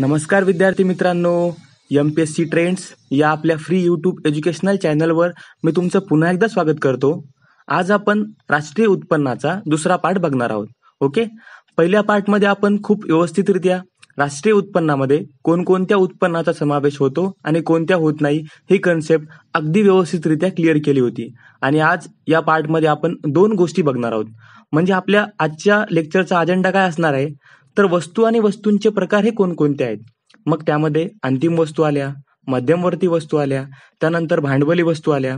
नमस्कार विद्यार्थी मित्रांनो M P S C trends या आपल्या फ्री यूट्यूब एज्युकेशनल चॅनलवर मी तुमचं पुन्हा एकदा स्वागत करतो आज आपण राष्ट्रीय उत्पन्नाचा दुसरा पाठ बघणार आहोत ओके पहिल्या पार्टमध्ये आपण खूप व्यवस्थितरित्या राष्ट्रीय उत्पन्नामध्ये कोणकोणत्या उत्पन्नाचा समावेश होतो आणि कोणत्या होत नाही ही कन्सेप्ट अगदी व्यवस्थितरित्या क्लिअर केली होती आणि आज या पार्टमध्ये आपण दोन गोष्टी बघणार आहोत म्हणजे आपल्या आजच्या लेक्चरचा अजेंडा काय असणार आहे तर वस्तू आणि वस्तूंचे प्रकार हे कोणकोणते आहेत मग त्यामध्ये अंतिम वस्तू आल्या मध्यमवर्ती वस्तू आल्या त्यानंतर भांडवली वस्तू आल्या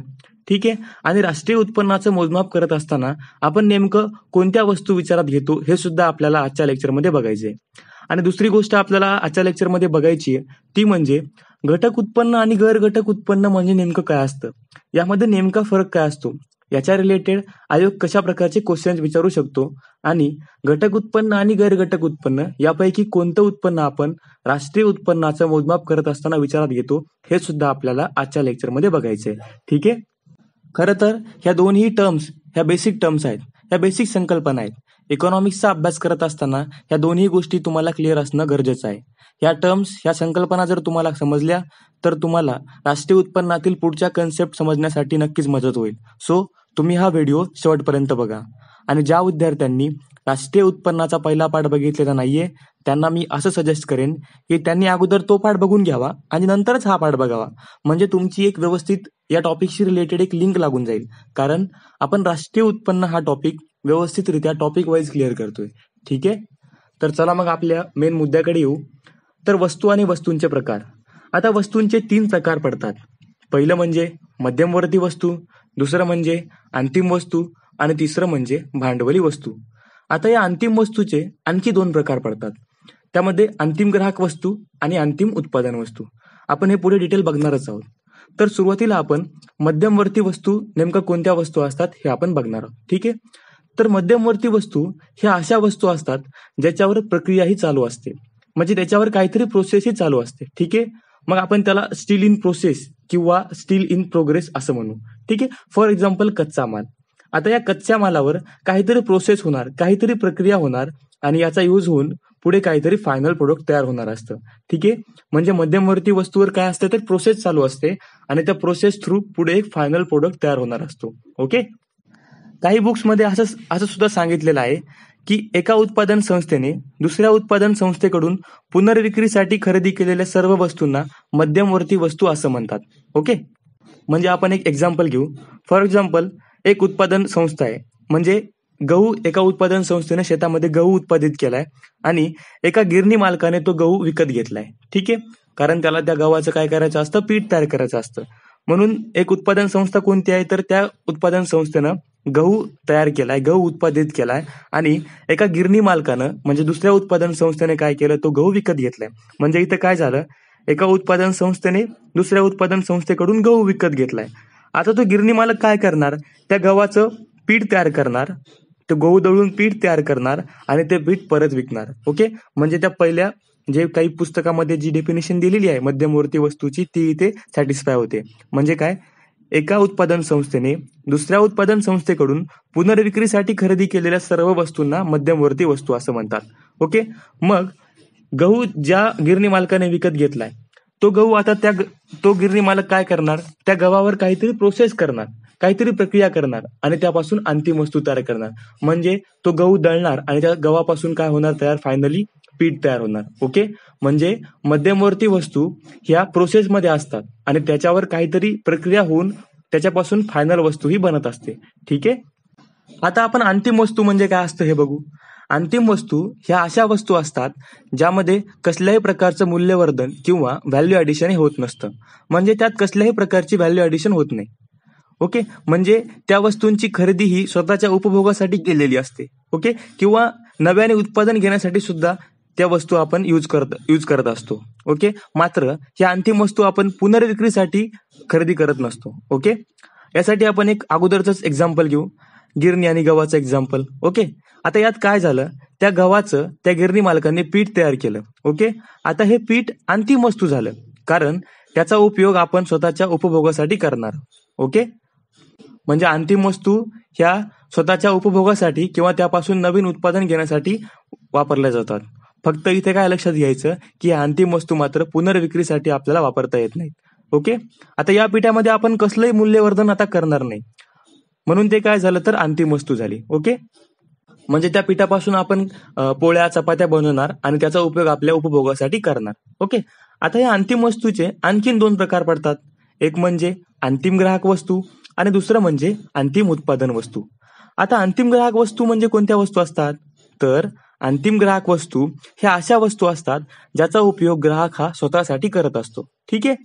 ठीक आहे आणि राष्ट्रीय उत्पन्नाचं मोजमाप करत असताना आपण नेमकं कोणत्या वस्तू विचारात घेतो हे सुद्धा आपल्याला आजच्या लेक्चरमध्ये बघायचंय आणि दुसरी गोष्ट आपल्याला आजच्या लेक्चरमध्ये बघायची ती म्हणजे घटक उत्पन्न आणि गैरघटक उत्पन्न म्हणजे नेमकं काय असतं यामध्ये नेमका फरक काय असतो याच्या रिलेटेड आयोग कशा प्रकारचे क्वेश्चन्स विचारू शकतो आणि घटक उत्पन्न आणि गैरघटक उत्पन्न यापैकी कोणतं उत्पन्न आपण राष्ट्रीय उत्पन्नाचं मोजमाप करत असताना विचारात घेतो हे सुद्धा आपल्याला आजच्या लेक्चरमध्ये बघायचंय ठीक आहे खरं तर ह्या दोन्ही टर्म्स ह्या बेसिक टर्म्स आहेत बेसिक संकल्पना आहेत इकॉनॉमिक्सचा अभ्यास करत असताना ह्या दोन्ही गोष्टी तुम्हाला क्लिअर असणं गरजेचं आहे या टर्म्स ह्या संकल्पना जर तुम्हाला समजल्या तर तुम्हाला राष्ट्रीय उत्पन्नातील पुढच्या कन्सेप्ट समजण्यासाठी नक्कीच मदत होईल सो तुम्ही हा व्हिडिओ शेवटपर्यंत बघा आणि ज्या विद्यार्थ्यांनी राष्ट्रीय उत्पन्नाचा पहिला पाठ बघितलेला नाहीये त्यांना मी असं सजेस्ट करेन की त्यांनी अगोदर तो पाठ बघून घ्यावा आणि नंतरच हा पाठ बघावा म्हणजे तुमची एक व्यवस्थित या टॉपिकशी रिलेटेड एक लिंक लागून जाईल कारण आपण राष्ट्रीय उत्पन्न हा टॉपिक व्यवस्थितरित्या टॉपिक वाईज क्लिअर करतोय ठीक आहे तर चला मग आपल्या मेन मुद्द्याकडे येऊ तर वस्तू आणि वस्तूंचे प्रकार आता वस्तूंचे तीन प्रकार पडतात पहिलं म्हणजे मध्यमवर्ती वस्तू दुसरं म्हणजे अंतिम वस्तू आणि तिसरं म्हणजे भांडवली वस्तू आता या अंतिम वस्तूचे आणखी दोन प्रकार पडतात त्यामध्ये अंतिम ग्राहक वस्तू आणि अंतिम उत्पादन वस्तू आपण हे पुढे डिटेल बघणारच आहोत तर सुरुवातीला आपण मध्यमवर्ती वस्तू नेमका कोणत्या वस्तू असतात हे आपण बघणार आहोत ठीक आहे तर मध्यमवर्ती वस्तू ह्या अशा वस्तू असतात ज्याच्यावर प्रक्रियाही चालू असते म्हणजे त्याच्यावर काहीतरी प्रोसेसही चालू असते ठीक आहे मग आपण त्याला स्टील इन प्रोसेस किंवा स्टील इन प्रोग्रेस असं म्हणू ठीक आहे फॉर एक्झाम्पल कच्चा माल आता या कच्च्या मालावर काहीतरी प्रोसेस होणार काहीतरी प्रक्रिया होणार आणि याचा यूज होऊन पुढे काहीतरी फायनल प्रोडक्ट तयार होणार असतं ठीक आहे म्हणजे मध्यमवर्ती वस्तूवर काय असतं तर प्रोसेस चालू असते आणि त्या प्रोसेस थ्रू पुढे एक फायनल प्रोडक्ट तयार होणार असतो ओके काही बुक्समध्ये असं असं सुद्धा सांगितलेलं आहे की एका उत्पादन संस्थेने दुसऱ्या उत्पादन संस्थेकडून पुनर्विक्रीसाठी खरेदी केलेल्या सर्व वस्तूंना मध्यमवर्ती वस्तू असं म्हणतात ओके म्हणजे आपण एक एक्झाम्पल घेऊ फॉर एक्झाम्पल एक उत्पादन संस्था आहे म्हणजे गहू एका उत्पादन संस्थेने शेतामध्ये गहू उत्पादित केलाय आणि एका गिरणी मालकाने तो गहू विकत घेतलाय ठीक आहे कारण त्याला त्या गव्हाचं काय करायचं असतं पीठ तयार करायचं असतं म्हणून एक उत्पादन संस्था कोणती आहे तर त्या उत्पादन संस्थेनं गहू तयार केलाय गहू उत्पादित केलाय आणि एका गिरणी मालकानं म्हणजे दुसऱ्या उत्पादन संस्थेने काय केलं तो गहू विकत घेतलाय म्हणजे इथं काय झालं एका उत्पादन संस्थेने दुसऱ्या उत्पादन संस्थेकडून गहू विकत घेतलाय आता तो गिरणी मालक काय करणार त्या गव्हाचं पीठ तयार करणार ते गहू दळून पीठ तयार करणार आणि ते पीठ परत विकणार ओके म्हणजे त्या पहिल्या जे काही पुस्तकामध्ये जी डेफिनेशन दिलेली आहे मध्यमवर्ती वस्तूची ती इथे सॅटिस्फाय होते म्हणजे काय एका उत्पादन संस्थेने दुसऱ्या उत्पादन संस्थेकडून पुनर्विक्रीसाठी खरेदी केलेल्या सर्व वस्तूंना मध्यमवर्ती वस्तू असं म्हणतात ओके मग गहू ज्या गिरणी मालकाने विकत घेतलाय तो गहू आता त्या तो गिरणी मालक काय करणार त्या गव्हावर काहीतरी प्रोसेस करणार काहीतरी प्रक्रिया करणार आणि त्यापासून अंतिम वस्तू तयार करणार म्हणजे तो गहू दळणार आणि त्या गव्हापासून काय होणार तयार फायनली पीठ तयार होणार ओके म्हणजे मध्यमवर्ती वस्तू ह्या प्रोसेसमध्ये असतात आणि त्याच्यावर काहीतरी प्रक्रिया होऊन त्याच्यापासून फायनल वस्तू ही बनत असते ठीक आहे आता आपण अंतिम वस्तू म्हणजे काय असतं हे बघू अंतिम वस्तू ह्या अशा वस्तू असतात ज्यामध्ये कसल्याही प्रकारचं मूल्यवर्धन किंवा व्हॅल्यू ॲडिशन होत नसतं म्हणजे त्यात कसल्याही प्रकारची व्हॅल्यू ॲडिशन होत नाही ओके म्हणजे त्या वस्तूंची खरेदी ही स्वतःच्या उपभोगासाठी केलेली असते ओके किंवा नव्याने उत्पादन घेण्यासाठी सुद्धा त्या वस्तू आपण यूज करत यूज करत असतो ओके मात्र ह्या अंतिम वस्तू आपण पुनर्विक्रीसाठी खरेदी करत नसतो ओके यासाठी आपण एक अगोदरच एक्झाम्पल घेऊ गिरणी आणि गव्हाचं एक्झाम्पल ओके आता यात काय झालं त्या गव्हाचं त्या गिरणी मालकांनी पीठ तयार केलं ओके आता हे पीठ अंतिम वस्तू झालं कारण त्याचा उपयोग आपण स्वतःच्या उपभोगासाठी करणार ओके म्हणजे अंतिम वस्तू ह्या स्वतःच्या उपभोगासाठी किंवा त्यापासून नवीन उत्पादन घेण्यासाठी वापरल्या जातात फक्त इथे काय लक्षात घ्यायचं की अंतिम वस्तू मात्र पुनर्विक्रीसाठी आपल्याला वापरता येत नाहीत ओके आता या पिठामध्ये आपण कसलंही मूल्यवर्धन आता करणार नाही म्हणून ते काय झालं तर अंतिम वस्तू झाली ओके म्हणजे त्या पिठापासून आपण पोळ्या चपात्या बनवणार आणि त्याचा उपयोग आपल्या उपभोगासाठी करणार ओके आता या अंतिम वस्तूचे आणखीन दोन प्रकार पडतात एक म्हणजे अंतिम ग्राहक वस्तू आणि दुसरं म्हणजे अंतिम उत्पादन वस्तू आता अंतिम ग्राहक वस्तू म्हणजे कोणत्या वस्तू असतात तर अंतिम ग्राहक वस्तू ह्या अशा वस्तू असतात ज्याचा उपयोग ग्राहक हा स्वतःसाठी करत असतो ठीक आहे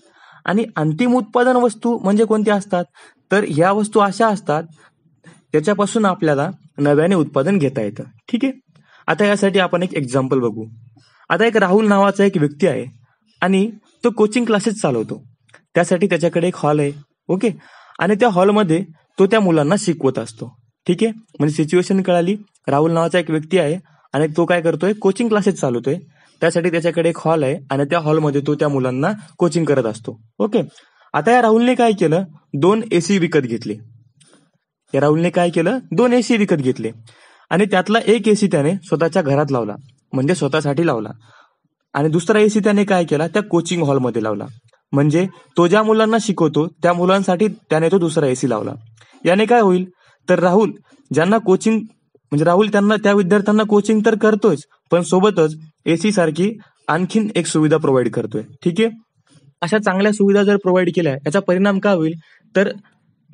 आणि अंतिम उत्पादन वस्तू म्हणजे कोणत्या असतात तर ह्या वस्तू अशा असतात त्याच्यापासून आपल्याला नव्याने उत्पादन घेता येतं ठीक आहे आता यासाठी आपण एक एक्झाम्पल बघू आता एक राहुल नावाचा एक व्यक्ती आहे आणि तो कोचिंग क्लासेस चालवतो त्यासाठी त्याच्याकडे एक हॉल आहे ओके आणि त्या हॉलमध्ये तो त्या मुलांना शिकवत असतो ठीक आहे म्हणजे सिच्युएशन कळाली राहुल नावाचा एक व्यक्ती आहे आणि तो काय करतोय कोचिंग क्लासेस चालवतोय त्यासाठी त्याच्याकडे एक हॉल आहे आणि त्या हॉलमध्ये तो त्या मुलांना कोचिंग करत असतो ओके आता या राहुलने काय केलं दोन एसी विकत घेतले या राहुलने काय केलं दोन एसी विकत घेतले आणि त्यातला एक एसी त्याने स्वतःच्या घरात लावला म्हणजे स्वतःसाठी लावला आणि दुसरा एसी त्याने काय केला त्या कोचिंग हॉलमध्ये लावला म्हणजे तो ज्या मुलांना शिकवतो त्या मुलांसाठी त्याने तो दुसरा एसी लावला याने काय होईल तर राहुल ज्यांना कोचिंग म्हणजे राहुल त्यांना त्या विद्यार्थ्यांना कोचिंग तर करतोच पण सोबतच एसी सारखी आणखीन एक सुविधा प्रोव्हाइड करतोय ठीक आहे अशा चांगल्या सुविधा जर प्रोव्हाइड केल्या याचा परिणाम काय होईल तर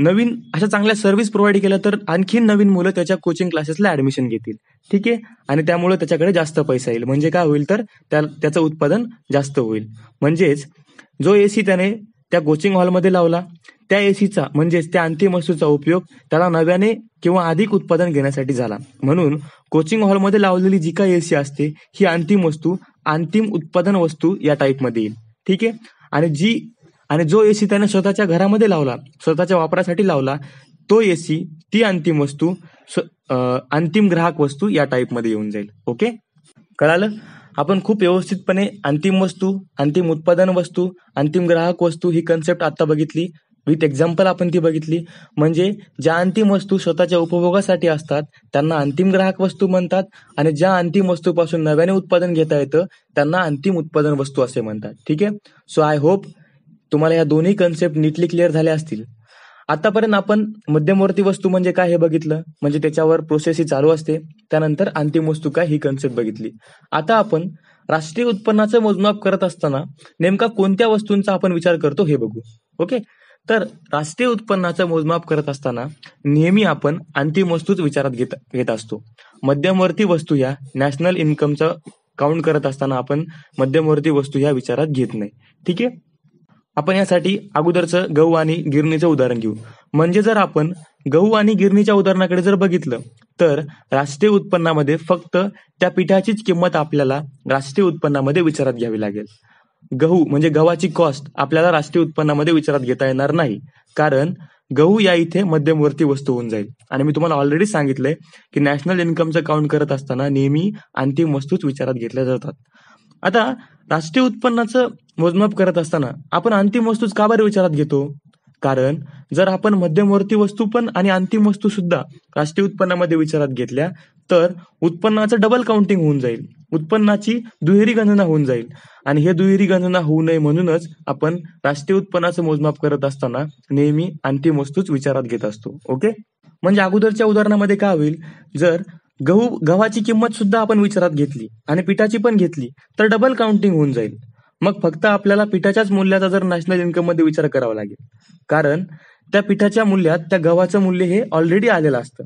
नवीन अशा चांगल्या सर्व्हिस प्रोव्हाइड केल्या तर आणखीन नवीन मुलं त्याच्या कोचिंग क्लासेसला ऍडमिशन घेतील ठीक आहे आणि त्यामुळे त्याच्याकडे जास्त पैसा येईल म्हणजे काय होईल तर त्याचं उत्पादन जास्त होईल म्हणजेच जो एसी त्याने त्या कोचिंग हॉलमध्ये लावला त्या एसीचा म्हणजेच त्या अंतिम वस्तूचा उपयोग त्याला नव्याने किंवा अधिक उत्पादन घेण्यासाठी झाला म्हणून कोचिंग हॉलमध्ये लावलेली जी काही एसी असते ही अंतिम वस्तू अंतिम उत्पादन वस्तू या टाईपमध्ये येईल ठीक आहे आणि जी आणि जो एसी त्याने स्वतःच्या घरामध्ये लावला स्वतःच्या वापरासाठी लावला तो एसी ती अंतिम वस्तू अंतिम ग्राहक वस्तू या टाईपमध्ये येऊन जाईल ओके कळालं आपण खूप व्यवस्थितपणे अंतिम वस्तू अंतिम उत्पादन वस्तू अंतिम ग्राहक वस्तू ही कन्सेप्ट आता बघितली विथ एक्झाम्पल आपण ती बघितली म्हणजे ज्या अंतिम वस्तू स्वतःच्या उपभोगासाठी असतात त्यांना अंतिम ग्राहक वस्तू म्हणतात आणि ज्या अंतिम वस्तूपासून नव्याने उत्पादन घेता येतं त्यांना अंतिम उत्पादन वस्तू असे म्हणतात ठीक आहे सो आय होप तुम्हाला या दोन्ही कन्सेप्ट नीटली क्लिअर झाल्या असतील आतापर्यंत आपण मध्यमवर्ती वस्तू म्हणजे काय हे बघितलं म्हणजे त्याच्यावर प्रोसेस ही चालू असते त्यानंतर अंतिम वस्तू काय ही कन्सेप्ट बघितली आता आपण राष्ट्रीय उत्पन्नाचं मोजमाप करत असताना नेमका कोणत्या वस्तूंचा आपण विचार करतो हे बघू ओके तर राष्ट्रीय उत्पन्नाचं मोजमाप करत असताना नेहमी आपण अंतिम वस्तूच विचारात घेत घेत असतो मध्यमवर्ती वस्तू या नॅशनल इन्कमचा काउंट करत असताना आपण मध्यमवर्ती वस्तू ह्या विचारात घेत नाही ठीक आहे आपण यासाठी अगोदरचं गहू आणि गिरणीचं उदाहरण घेऊ म्हणजे जर आपण गहू आणि गिरणीच्या उदाहरणाकडे जर बघितलं तर राष्ट्रीय उत्पन्नामध्ये फक्त त्या पिठाचीच किंमत आपल्याला राष्ट्रीय उत्पन्नामध्ये विचारात घ्यावी लागेल गहू म्हणजे गव्हाची कॉस्ट आपल्याला राष्ट्रीय उत्पन्नामध्ये विचारात घेता येणार नाही कारण गहू या इथे मध्यमवर्ती वस्तू होऊन जाईल आणि मी तुम्हाला ऑलरेडी सांगितलंय की नॅशनल इन्कमचं काउंट करत असताना नेहमी अंतिम वस्तूच विचारात घेतल्या जातात आता राष्ट्रीय उत्पन्नाचं मोजमाप करत असताना आपण अंतिम वस्तूच का बरे विचारात घेतो कारण जर आपण मध्यमवर्ती वस्तू पण आणि अंतिम वस्तू सुद्धा राष्ट्रीय उत्पन्नामध्ये विचारात घेतल्या तर उत्पन्नाचं डबल काउंटिंग होऊन जाईल उत्पन्नाची दुहेरी गणना होऊन जाईल आणि हे दुहेरी गणना होऊ नये म्हणूनच आपण राष्ट्रीय उत्पन्नाचं मोजमाप करत असताना नेहमी अंतिम वस्तूच विचारात घेत असतो ओके म्हणजे अगोदरच्या उदाहरणामध्ये काय होईल जर गहू गव्हाची किंमत सुद्धा आपण विचारात घेतली आणि पिठाची पण घेतली तर डबल काउंटिंग होऊन जाईल मग फक्त आपल्याला पिठाच्याच मूल्याचा जर नॅशनल इन्कम मध्ये विचार करावा लागेल कारण त्या पिठाच्या मूल्यात त्या गव्हाचं मूल्य हे ऑलरेडी आलेलं असतं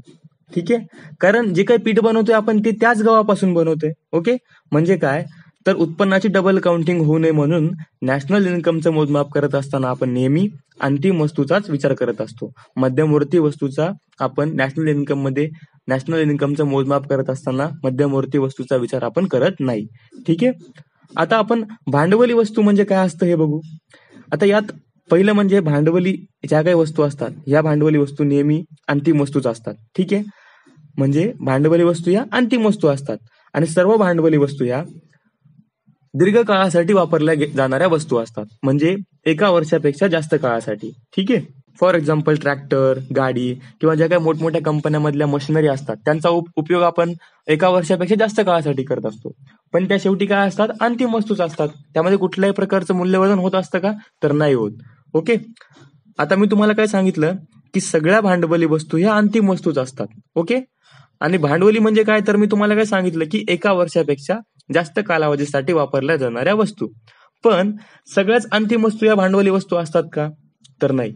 ठीक आहे कारण जे काही पीठ बनवतोय आपण ते त्याच गव्हापासून बनवतोय ओके म्हणजे काय तर उत्पन्नाची डबल काउंटिंग होऊ नये म्हणून नॅशनल इन्कमचं मोजमाप करत असताना आपण नेहमी अंतिम वस्तूचाच विचार करत असतो मध्यमवर्ती वस्तूचा आपण नॅशनल इन्कम मध्ये नॅशनल इन्कमचं मोजमाप करत असताना मध्यमवर्ती वस्तूचा विचार आपण करत नाही ठीक आहे आता आपण भांडवली वस्तू म्हणजे काय असतं हे बघू आता यात पहिलं म्हणजे भांडवली ज्या काही वस्तू असतात या भांडवली वस्तू नेहमी अंतिम वस्तूच असतात ठीक आहे म्हणजे भांडवली वस्तू या अंतिम वस्तू असतात आणि सर्व भांडवली वस्तू या दीर्घ काळासाठी वापरल्या जाणाऱ्या वस्तू असतात म्हणजे एका वर्षापेक्षा जास्त काळासाठी ठीक आहे फॉर एक्झाम्पल ट्रॅक्टर गाडी किंवा ज्या काही मोठमोठ्या कंपन्यांमधल्या मशिनरी असतात त्यांचा उपयोग आपण एका वर्षापेक्षा जास्त काळासाठी करत असतो पण त्या शेवटी काय असतात अंतिम वस्तूच असतात त्यामध्ये कुठल्याही प्रकारचं मूल्यवर्धन होत असतं का तर नाही होत ओके आता मी तुम्हाला काय सांगितलं की सगळ्या भांडवली वस्तू ह्या अंतिम वस्तूच असतात ओके आणि भांडवली म्हणजे काय तर मी तुम्हाला काय सांगितलं की एका वर्षापेक्षा जास्त कालावधीसाठी वापरल्या जाणाऱ्या वस्तू पण सगळ्याच अंतिम वस्तू या भांडवली वस्तू असतात का तर नाही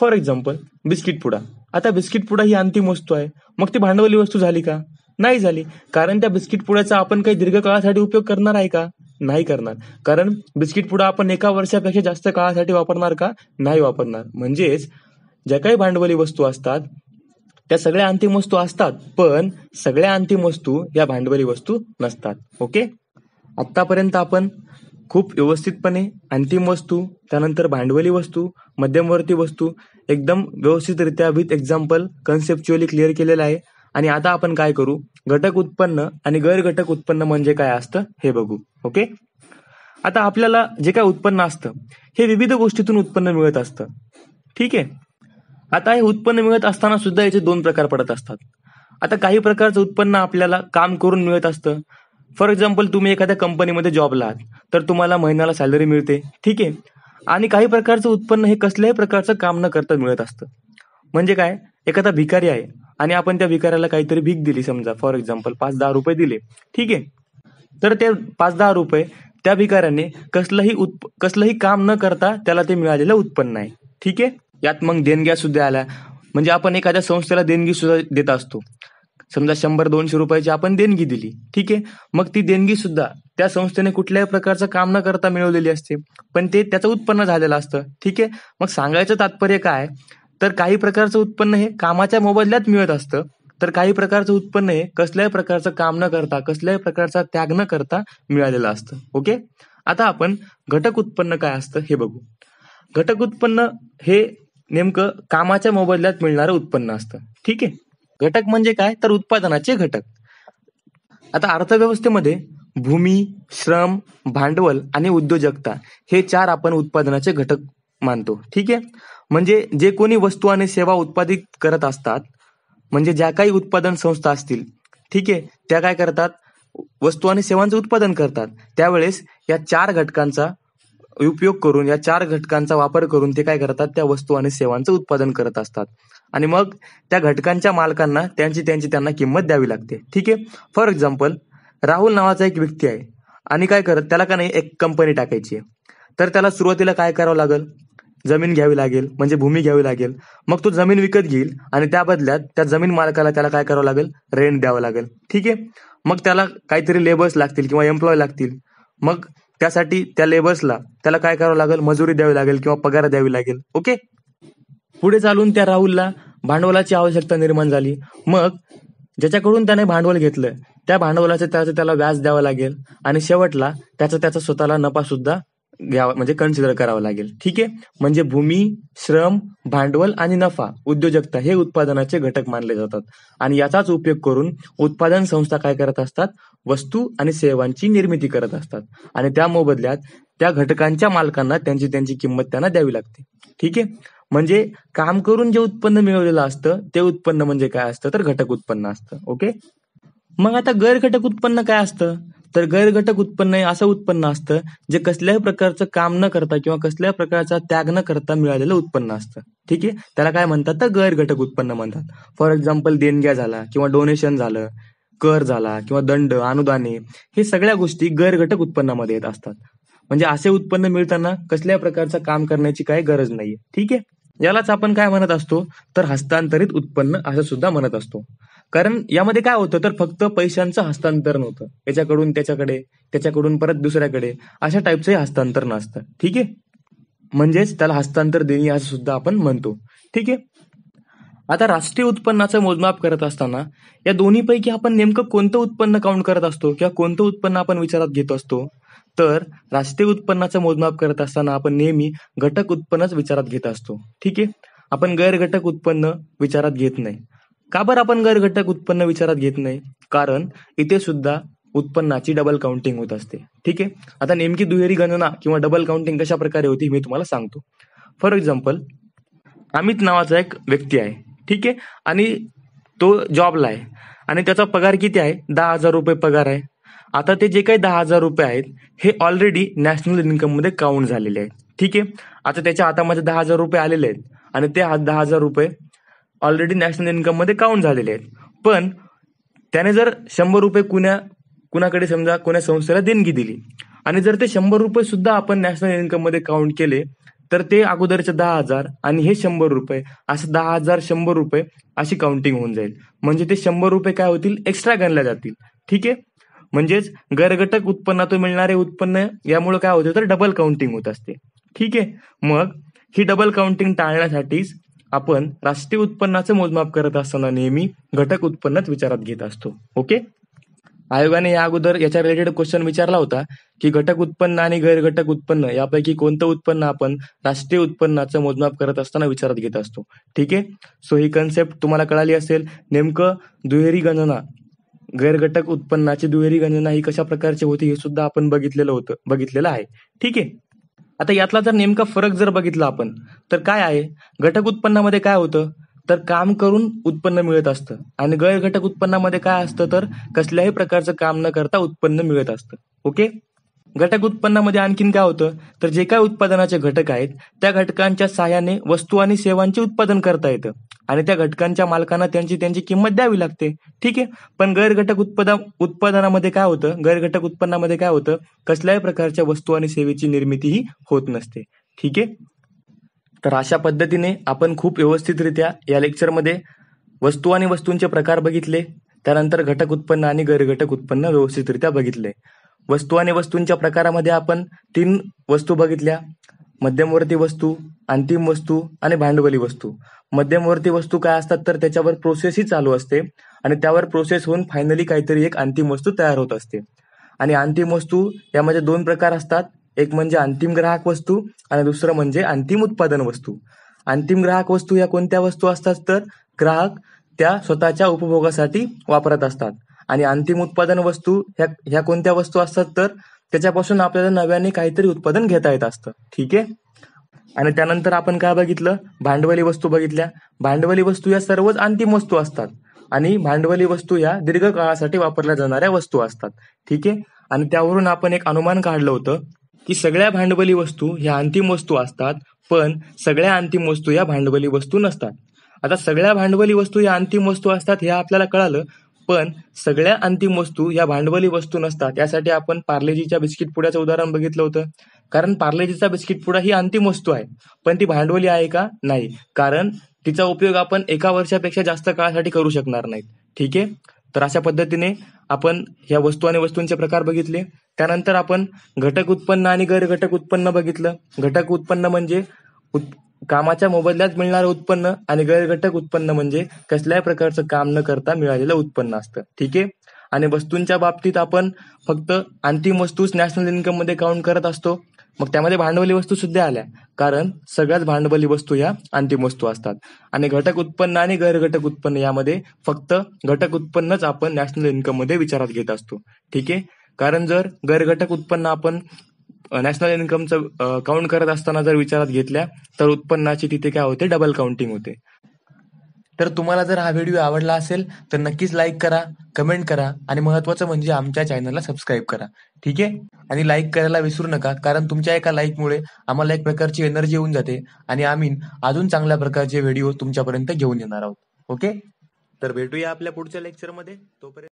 फॉर एक्झाम्पल बिस्किट पुडा आता बिस्किट पुडा ही अंतिम वस्तू आहे मग ती भांडवली वस्तू झाली का नाही झाली कारण त्या बिस्किट पुड्याचा आपण काही दीर्घकाळासाठी उपयोग करणार आहे का नाही करणार कारण बिस्किट पुडा आपण एका वर्षापेक्षा जास्त काळासाठी वापरणार का नाही वापरणार म्हणजेच ज्या काही भांडवली वस्तू असतात त्या सगळ्या अंतिम वस्तू असतात पण सगळ्या अंतिम वस्तू या भांडवली वस्तू नसतात ओके आतापर्यंत आपण खूप व्यवस्थितपणे अंतिम वस्तू त्यानंतर भांडवली वस्तू मध्यमवर्ती वस्तू एकदम व्यवस्थितरित्या विथ एक्झाम्पल कन्सेप्च्युअली क्लिअर केलेलं आहे आणि आता आपण काय करू घटक उत्पन्न आणि गैरघटक उत्पन्न म्हणजे काय असतं हे बघू ओके आता आपल्याला जे काय उत्पन्न असतं हे विविध गोष्टीतून उत्पन्न मिळत असतं ठीक आहे आता हे उत्पन्न मिळत असताना सुद्धा याचे दोन प्रकार पडत असतात आता काही प्रकारचं उत्पन्न आपल्याला काम करून मिळत असतं फॉर एक्झाम्पल तुम्ही एखाद्या कंपनीमध्ये जॉब आहात तर तुम्हाला महिन्याला सॅलरी मिळते ठीक आहे आणि काही प्रकारचं उत्पन्न हे कसल्याही प्रकारचं काम न करता मिळत असतं म्हणजे काय एखादा भिकारी आहे आणि आपण त्या भिकाऱ्याला काहीतरी भीक दिली समजा फॉर एक्झाम्पल पाच दहा रुपये दिले ठीक आहे तर ते पाच दहा रुपये त्या भिकाऱ्याने कसलंही उत्प कसलंही काम न करता त्याला ते मिळालेलं उत्पन्न आहे ठीक आहे यात मग देणग्या सुद्धा आल्या म्हणजे आपण एखाद्या संस्थेला देणगी सुद्धा देत असतो समजा शंभर दोनशे रुपयाची आपण देणगी दिली ठीक आहे मग ती देणगी सुद्धा त्या संस्थेने कुठल्याही प्रकारचं काम न करता मिळवलेली असते पण ते त्याचं उत्पन्न झालेलं असतं ठीक आहे मग सांगायचं तात्पर्य काय तर काही प्रकारचं उत्पन्न हे कामाच्या मोबदल्यात मिळत असतं तर काही प्रकारचं उत्पन्न हे कसल्याही प्रकारचं काम न करता कसल्याही प्रकारचा त्याग न करता मिळालेलं असतं ओके आता आपण घटक उत्पन्न काय असतं हे बघू घटक उत्पन्न हे नेमकं कामाच्या मोबदल्यात मिळणारं उत्पन्न असतं ठीक आहे घटक म्हणजे काय तर उत्पादनाचे घटक आता अर्थव्यवस्थेमध्ये भूमी श्रम भांडवल आणि उद्योजकता हे चार आपण उत्पादनाचे घटक मानतो ठीक आहे म्हणजे जे कोणी वस्तू आणि सेवा उत्पादित करत असतात म्हणजे ज्या काही उत्पादन संस्था असतील ठीक आहे त्या काय करतात वस्तू आणि सेवांचं उत्पादन करतात त्यावेळेस या चार घटकांचा उपयोग करून या चार घटकांचा वापर करून ते काय करतात त्या वस्तू आणि सेवांचं उत्पादन करत असतात आणि मग त्या घटकांच्या मालकांना त्यांची त्यांची त्यांना किंमत द्यावी लागते ठीक आहे फॉर एक्झाम्पल राहुल नावाचा एक व्यक्ती आहे आणि काय करत त्याला का नाही एक कंपनी टाकायची आहे तर त्याला सुरुवातीला काय करावं लागेल जमीन घ्यावी लागेल म्हणजे भूमी घ्यावी लागेल मग तो जमीन विकत घेईल आणि त्या बदल्यात त्या जमीन मालकाला त्याला काय करावं लागेल रेंट द्यावं लागेल ठीक आहे मग त्याला काहीतरी लेबर्स लागतील किंवा एम्प्लॉय लागतील मग त्यासाठी त्या लेबर्सला त्याला काय करावं लागेल मजुरी द्यावी लागेल किंवा पगार द्यावी लागेल ओके पुढे चालून त्या राहुलला भांडवलाची आवश्यकता निर्माण झाली मग ज्याच्याकडून त्याने भांडवल घेतलं त्या भांडवलाचं त्याचं त्याला व्याज द्यावं लागेल आणि शेवटला त्याचा त्याचा स्वतःला नफा सुद्धा घ्यावा म्हणजे कन्सिडर करावं लागेल ठीक आहे म्हणजे भूमी श्रम भांडवल आणि नफा उद्योजकता हे उत्पादनाचे घटक मानले जातात आणि याचाच उपयोग करून उत्पादन संस्था काय करत असतात वस्तू आणि सेवांची निर्मिती करत असतात आणि त्या मोबदल्यात त्या घटकांच्या मालकांना त्यांची त्यांची किंमत त्यांना द्यावी लागते ठीक आहे म्हणजे काम करून जे उत्पन्न मिळवलेलं असतं ते उत्पन्न म्हणजे काय असतं तर घटक उत्पन्न असतं ओके मग आता गैरघटक उत्पन्न काय असतं तर गैरघटक उत्पन्न हे असं उत्पन्न असतं जे कसल्याही प्रकारचं काम न करता किंवा कसल्याही प्रकारचा त्याग न करता मिळालेलं उत्पन्न असतं ठीक आहे त्याला काय म्हणतात तर गैरघटक उत्पन्न म्हणतात फॉर एक्झाम्पल देणग्या झाला किंवा डोनेशन झालं कर झाला किंवा दंड अनुदाने हे सगळ्या गोष्टी गैरघटक उत्पन्नामध्ये येत असतात म्हणजे असे उत्पन्न मिळताना कसल्या प्रकारचं काम करण्याची काही गरज नाहीये ठीक आहे यालाच आपण काय म्हणत असतो तर हस्तांतरित उत्पन्न असं सुद्धा म्हणत असतो कारण यामध्ये काय होतं तर फक्त पैशांचं हस्तांतरण होतं याच्याकडून त्याच्याकडे त्याच्याकडून परत दुसऱ्याकडे अशा टाईपचंही हस्तांतरण असतं ठीक आहे म्हणजेच त्याला हस्तांतर देणे असं सुद्धा आपण म्हणतो ठीक आहे आता राष्ट्रीय उत्पन्नाचं मोजमाप करत असताना या दोन्हीपैकी आपण नेमकं कोणतं उत्पन्न काउंट करत असतो किंवा कोणतं उत्पन्न आपण विचारात घेत असतो तर राष्ट्रीय उत्पन्नाचं मोजमाप करत असताना आपण नेहमी घटक उत्पन्नच विचारात घेत असतो ठीक आहे आपण गैरघटक उत्पन्न विचारात घेत नाही का बरं आपण गैर घटक उत्पन्न विचारात घेत नाही कारण इथे सुद्धा उत्पन्नाची डबल काउंटिंग होत असते ठीक आहे आता नेमकी दुहेरी गणना किंवा डबल काउंटिंग कशा प्रकारे होती मी तुम्हाला सांगतो फॉर एक्झाम्पल अमित नावाचा एक व्यक्ती आहे ठीक आहे आणि तो जॉबला आहे आणि त्याचा पगार किती आहे दहा हजार रुपये पगार आहे आता ते जे काही दहा हजार रुपये आहेत हे ऑलरेडी नॅशनल मध्ये काउंट झालेले आहेत ठीक आहे आता त्याच्या हातामध्ये दहा हजार रुपये आलेले आहेत आणि ते दहा हजार रुपये ऑलरेडी नॅशनल इन्कममध्ये काउंट झालेले आहेत पण त्याने जर शंभर रुपये कुण्या कुणाकडे समजा कोण्या संस्थेला देणगी दिली आणि जर ते शंभर रुपये सुद्धा आपण नॅशनल इन्कममध्ये काउंट केले तर ते अगोदरचे दहा हजार आणि हे शंभर रुपये असं दहा हजार शंभर रुपये अशी काउंटिंग होऊन जाईल म्हणजे ते शंभर रुपये काय होतील एक्स्ट्रा गणल्या जातील ठीक आहे म्हणजेच गरगटक उत्पन्नातून मिळणारे उत्पन्न यामुळे काय होते तर डबल काउंटिंग होत असते ठीक आहे मग ही डबल काउंटिंग टाळण्यासाठीच आपण राष्ट्रीय उत्पन्नाचं मोजमाप करत असताना नेहमी घटक उत्पन्नच विचारात घेत असतो ओके आयोगाने या अगोदर याच्या रिलेटेड क्वेश्चन विचारला होता की घटक उत्पन्न आणि गैरघटक उत्पन्न यापैकी कोणतं उत्पन्न आपण राष्ट्रीय उत्पन्नाचं मोजमाप करत असताना विचारात घेत असतो ठीक आहे सो ही कन्सेप्ट तुम्हाला कळाली असेल नेमकं दुहेरी गणना गैरघटक उत्पन्नाची दुहेरी गणना ही कशा प्रकारची होती हे सुद्धा आपण बघितलेलं होतं बघितलेलं आहे ठीक आहे आता यातला जर नेमका फरक जर बघितला आपण तर काय आहे घटक उत्पन्नामध्ये काय होतं तर काम करून उत्पन्न मिळत असतं आणि गैरघटक उत्पन्नामध्ये काय असतं तर कसल्याही प्रकारचं काम न करता उत्पन्न मिळत असतं ओके घटक उत्पन्नामध्ये आणखीन काय होतं तर जे काय उत्पादनाचे घटक आहेत त्या घटकांच्या सहाय्याने वस्तू आणि सेवांचे उत्पादन करता येतं आणि त्या घटकांच्या मालकांना त्यांची त्यांची किंमत द्यावी लागते ठीक आहे पण गैरघटक उत्पादन उत्पादनामध्ये काय होतं गैरघटक उत्पन्नामध्ये काय होतं कसल्याही प्रकारच्या वस्तू आणि सेवेची निर्मितीही होत नसते ठीक आहे तर अशा पद्धतीने आपण खूप व्यवस्थितरित्या या लेक्चरमध्ये वस्तू आणि वस्तूंचे प्रकार बघितले त्यानंतर घटक उत्पन्न आणि गैरघटक उत्पन्न व्यवस्थितरित्या बघितले वस्तू आणि वस्तूंच्या प्रकारामध्ये आपण तीन वस्तू बघितल्या मध्यमवर्ती वस्तू अंतिम वस्तू आणि भांडवली वस्तू मध्यमवर्ती वस्तू काय असतात तर त्याच्यावर प्रोसेसही चालू असते आणि त्यावर प्रोसेस होऊन फायनली काहीतरी एक अंतिम वस्तू तयार होत असते आणि अंतिम वस्तू यामध्ये दोन प्रकार असतात एक म्हणजे अंतिम ग्राहक वस्तू आणि दुसरं म्हणजे अंतिम उत्पादन वस्तू अंतिम ग्राहक वस्तू या कोणत्या वस्तू असतात तर ग्राहक त्या स्वतःच्या उपभोगासाठी वापरत असतात आणि अंतिम उत्पादन वस्तू ह्या ह्या कोणत्या वस्तू असतात तर त्याच्यापासून आपल्याला नव्याने काहीतरी उत्पादन घेता येत असतं ठीक आहे आणि त्यानंतर आपण काय बघितलं भांडवली वस्तू बघितल्या भांडवली वस्तू या सर्वच अंतिम वस्तू असतात आणि भांडवली वस्तू या दीर्घ काळासाठी वापरल्या जाणाऱ्या वस्तू असतात ठीक आहे आणि त्यावरून आपण एक अनुमान काढलं होतं की सगळ्या भांडवली वस्तू ह्या अंतिम वस्तू असतात पण सगळ्या अंतिम वस्तू या भांडवली वस्तू नसतात आता सगळ्या भांडवली वस्तू या अंतिम वस्तू असतात हे आपल्याला कळालं पण सगळ्या अंतिम वस्तू या भांडवली वस्तू नसतात यासाठी आपण पार्लेजीच्या बिस्किट पुड्याचं उदाहरण बघितलं होतं कारण पार्लेजीचा बिस्किट पुडा ही अंतिम वस्तू आहे पण ती भांडवली आहे का नाही कारण तिचा उपयोग आपण एका वर्षापेक्षा जास्त काळासाठी करू शकणार नाहीत ठीक आहे तर अशा पद्धतीने आपण ह्या वस्तू आणि वस्तूंचे प्रकार बघितले त्यानंतर आपण घटक उत्पन्न आणि गैरघटक उत्पन्न बघितलं घटक उत्पन्न म्हणजे उत् कामाच्या मोबदल्यात मिळणारं उत्पन्न आणि गैरघटक उत्पन्न म्हणजे कसल्याही प्रकारचं काम न करता मिळालेलं उत्पन्न असतं ठीक आहे आणि वस्तूंच्या बाबतीत आपण फक्त अंतिम वस्तूच नॅशनल इन्कम मध्ये काउंट करत असतो मग त्यामध्ये भांडवली वस्तू सुद्धा आल्या कारण सगळ्याच भांडवली वस्तू या अंतिम वस्तू असतात आणि घटक उत्पन्न आणि गैरघटक उत्पन्न यामध्ये फक्त घटक उत्पन्नच आपण नॅशनल इन्कम मध्ये विचारात घेत असतो ठीक आहे कारण जर गैरघटक उत्पन्न आपण नॅशनल इन्कमचं काउंट करत असताना जर विचारात घेतल्या तर उत्पन्नाची तिथे काय होते डबल काउंटिंग होते तर तुम्हाला जर हा व्हिडिओ आवडला असेल तर नक्कीच लाईक करा कमेंट करा आणि महत्वाचं म्हणजे आमच्या चॅनलला सबस्क्राईब करा ठीक आहे आणि लाईक करायला विसरू नका कारण तुमच्या एका लाईकमुळे आम्हाला एक प्रकारची एनर्जी येऊन जाते आणि आम्ही अजून चांगल्या प्रकारचे व्हिडिओ तुमच्यापर्यंत घेऊन येणार आहोत ओके तर भेटूया आपल्या पुढच्या लेक्चरमध्ये तोपर्यंत